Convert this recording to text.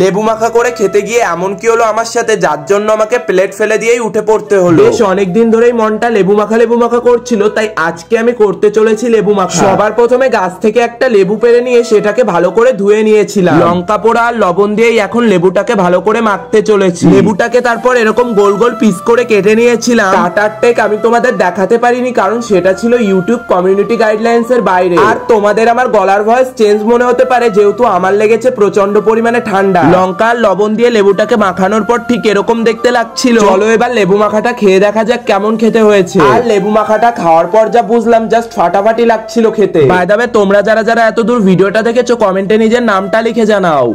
লেবু মাখা করে খেতে গিয়ে এমন কি হলো আমার সাথে যার জন্য আমাকে প্লেট ফেলে দিয়েই উঠে পড়তে হলো বেশ অনেকদিন ধরেই মনটা লেবু মাখা লেবু মাখা করছিল তাই আজকে আমি করতে চলেছি লেবু মাখা আচ্ছা। সবার প্রথমে গাছ থেকে একটা লেবু পেরে নিয়ে সেটাকে ভালো করে ধুয়ে নিয়েছিলাম লঙ্কা পোড়া আর লবণ দিয়েই এখন লেবুটাকে ভালো করে মাখতে চলেছি লেবুটাকে তারপর এরকম গোল গোল পিস করে কেটে নিয়েছিলাম টাটার টেক আমি তোমাদের দেখাতে পারিনি কারণ সেটা ছিল ইউটিউব কমিউনিটি গাইডলাইন্স এর বাইরে আর তোমাদের আমার গলার ভয়েস চেঞ্জ মনে হতে পারে যেহেতু আমার লেগেছে প্রচন্ড পরিমাণে ঠান্ডা ঠান্ডা লঙ্কা লবণ দিয়ে লেবুটাকে মাখানোর পর ঠিক এরকম দেখতে লাগছিল চলো এবার লেবু মাখাটা খেয়ে দেখা যাক কেমন খেতে হয়েছে আর লেবু মাখাটা খাওয়ার পর যা বুঝলাম জাস্ট ফাটাফাটি লাগছিল খেতে বাই দ্য তোমরা যারা যারা এত দূর ভিডিওটা দেখেছো কমেন্টে নিজের নামটা লিখে জানাও